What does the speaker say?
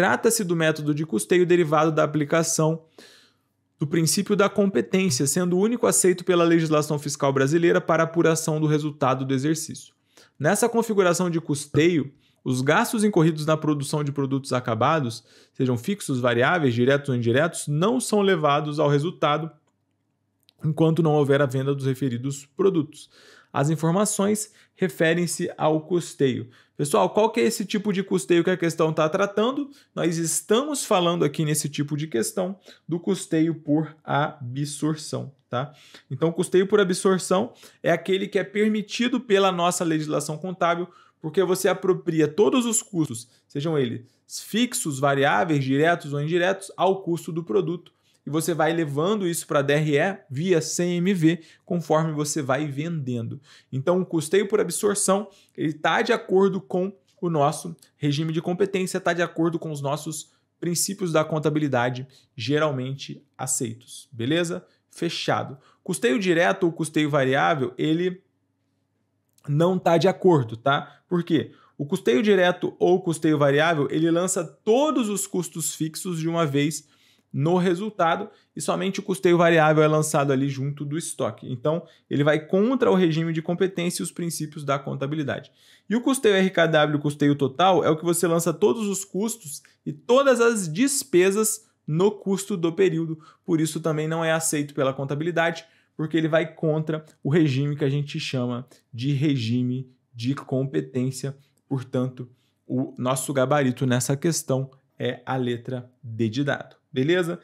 Trata-se do método de custeio derivado da aplicação do princípio da competência, sendo o único aceito pela legislação fiscal brasileira para apuração do resultado do exercício. Nessa configuração de custeio, os gastos incorridos na produção de produtos acabados, sejam fixos, variáveis, diretos ou indiretos, não são levados ao resultado enquanto não houver a venda dos referidos produtos. As informações referem-se ao custeio. Pessoal, qual que é esse tipo de custeio que a questão está tratando? Nós estamos falando aqui nesse tipo de questão do custeio por absorção. Tá? Então, custeio por absorção é aquele que é permitido pela nossa legislação contábil, porque você apropria todos os custos, sejam eles fixos, variáveis, diretos ou indiretos, ao custo do produto você vai levando isso para DRE via CMV, conforme você vai vendendo. Então, o custeio por absorção ele está de acordo com o nosso regime de competência, está de acordo com os nossos princípios da contabilidade geralmente aceitos. Beleza? Fechado. Custeio direto ou custeio variável, ele não está de acordo, tá? Por quê? O custeio direto ou custeio variável, ele lança todos os custos fixos de uma vez no resultado e somente o custeio variável é lançado ali junto do estoque. Então, ele vai contra o regime de competência e os princípios da contabilidade. E o custeio RKW, custeio total, é o que você lança todos os custos e todas as despesas no custo do período. Por isso também não é aceito pela contabilidade, porque ele vai contra o regime que a gente chama de regime de competência. Portanto, o nosso gabarito nessa questão é a letra D de dado beleza?